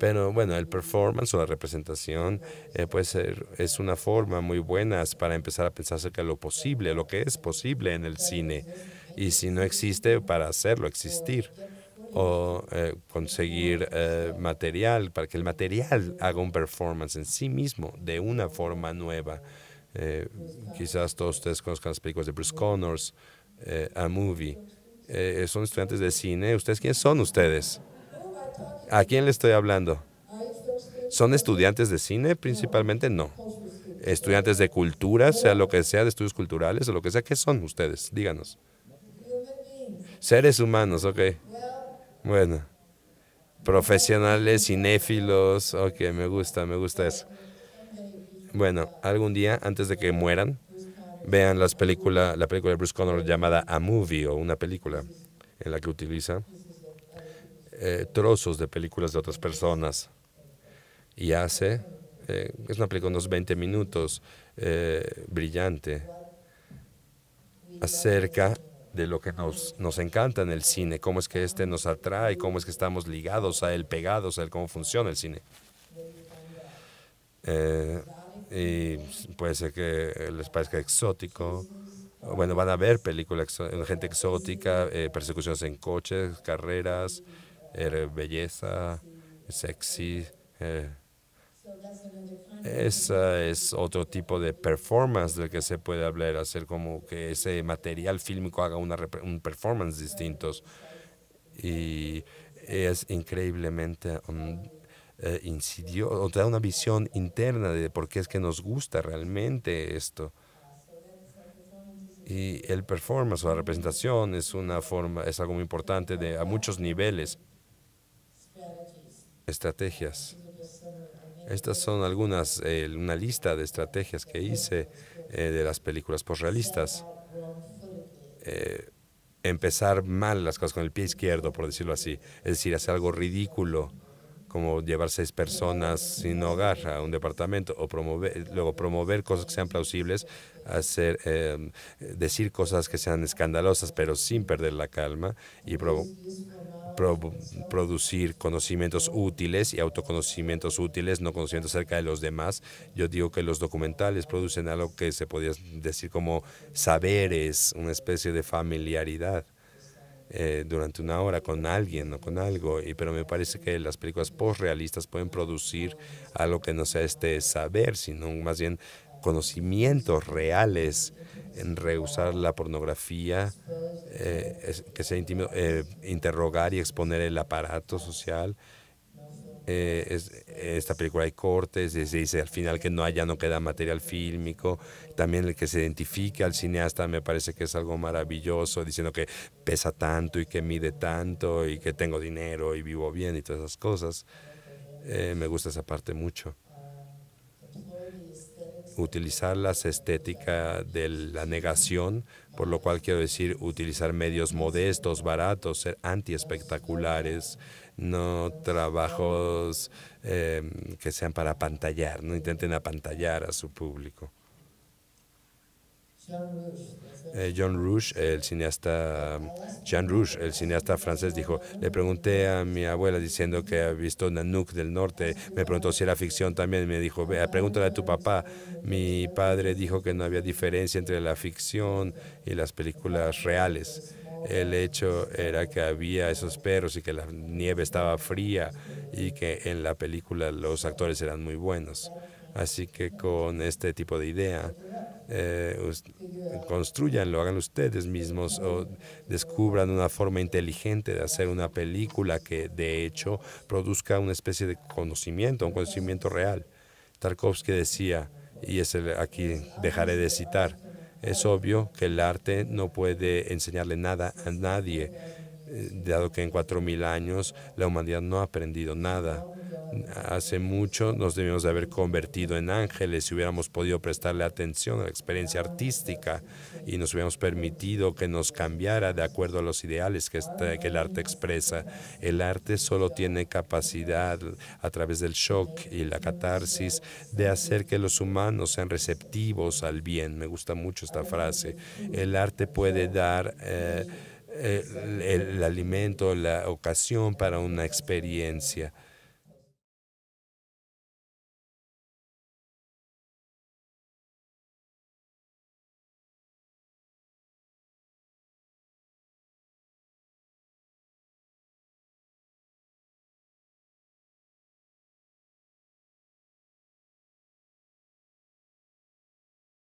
Pero bueno, el performance o la representación eh, puede ser, es una forma muy buena para empezar a pensar acerca de lo posible, lo que es posible en el cine. Y si no existe, para hacerlo existir o eh, conseguir eh, material, para que el material haga un performance en sí mismo de una forma nueva. quizás todos ustedes conozcan las películas de Bruce Connors, A Movie. son estudiantes de cine. ¿Ustedes quiénes son ustedes? ¿A quién le estoy hablando? ¿Son estudiantes de cine principalmente? No. ¿Estudiantes de cultura, sea lo que sea, de estudios culturales o lo que sea? ¿Qué son ustedes? Díganos. Seres humanos, ok. Bueno. Profesionales, cinéfilos, ok, me gusta, me gusta eso. Bueno, algún día, antes de que mueran, vean las película, la película de Bruce Connor llamada A Movie o una película en la que utiliza eh, trozos de películas de otras personas y hace, eh, es una película de unos 20 minutos, eh, brillante, acerca de lo que nos, nos encanta en el cine, cómo es que este nos atrae, cómo es que estamos ligados a él, pegados a él, cómo funciona el cine. y puede ser que les parezca exótico, bueno, van a ver películas, gente exótica, persecuciones en coches, carreras, Er belleza, sexy. Eh, Esa eh, es otro tipo de performance del que se puede hablar, hacer como que ese material fílmico haga una un performance distintos. Y es increíblemente um, eh, o da una visión interna de por qué es que nos gusta realmente esto y el performance o la representación es una forma es algo muy importante de a muchos niveles estrategias. Estas son algunas, una lista de estrategias que hice eh, de las películas postrealistas. Eh, empezar mal las cosas con el pie izquierdo, por decirlo así. Es decir, hacer algo ridículo, como llevar seis personas sin hogar a un departamento, o promover, luego promover cosas que sean plausibles, hacer, eh, decir cosas que sean escandalosas, pero sin perder la calma, producir conocimientos útiles y autoconocimientos útiles, no conocimiento acerca de los demás. Yo digo que los documentales producen algo que se podría decir como saberes, una especie de familiaridad. Eh, durante una hora con alguien o con algo, y, pero me parece que las películas postrealistas pueden producir algo que no sea este saber, sino más bien conocimientos reales en rehusar la pornografía, eh, que sea íntimo, eh, interrogar y exponer el aparato social. Eh, esta película hay cortes, se dice al final que no haya, no queda material fílmico. También el que se identifique al cineasta me parece que es algo maravilloso, diciendo que pesa tanto y que mide tanto y que tengo dinero y vivo bien y todas esas cosas. me gusta esa parte mucho utilizar las estéticas de la negación, por lo cual quiero decir utilizar medios modestos, baratos, ser anti-espectaculares, no trabajos eh, que sean para apantallar, no intenten apantallar a su público. Eh, John Rush, el cineasta, Jean Rush, el cineasta francés, dijo, le pregunté a mi abuela diciendo que ha visto Nanook del norte, me preguntó si era ficción también, me dijo, pregúntale a tu papá. Mi padre dijo que no había diferencia entre la ficción y las películas reales. El hecho era que había esos perros y que la nieve estaba fría y que en la película los actores eran muy buenos. Así que con este tipo de idea, construyan, eh, construyanlo, hagan ustedes mismos o descubran una forma inteligente de hacer una película que de hecho produzca una especie de conocimiento, un conocimiento real. Tarkovsky decía, y es el, aquí dejaré de citar, es obvio que el arte no puede enseñarle nada a nadie eh, dado que en 4.000 años la humanidad no ha aprendido nada. Hace mucho nos debíamos de haber convertido en ángeles si hubiéramos podido prestarle atención a la experiencia artística y nos hubiéramos permitido que nos cambiara de acuerdo a los ideales este, que, el arte expresa. El arte solo tiene capacidad a través del shock y la catarsis de hacer que los humanos sean receptivos al bien. Me gusta mucho esta frase. El arte puede dar... Eh, eh, el, alimento, la ocasión para una experiencia.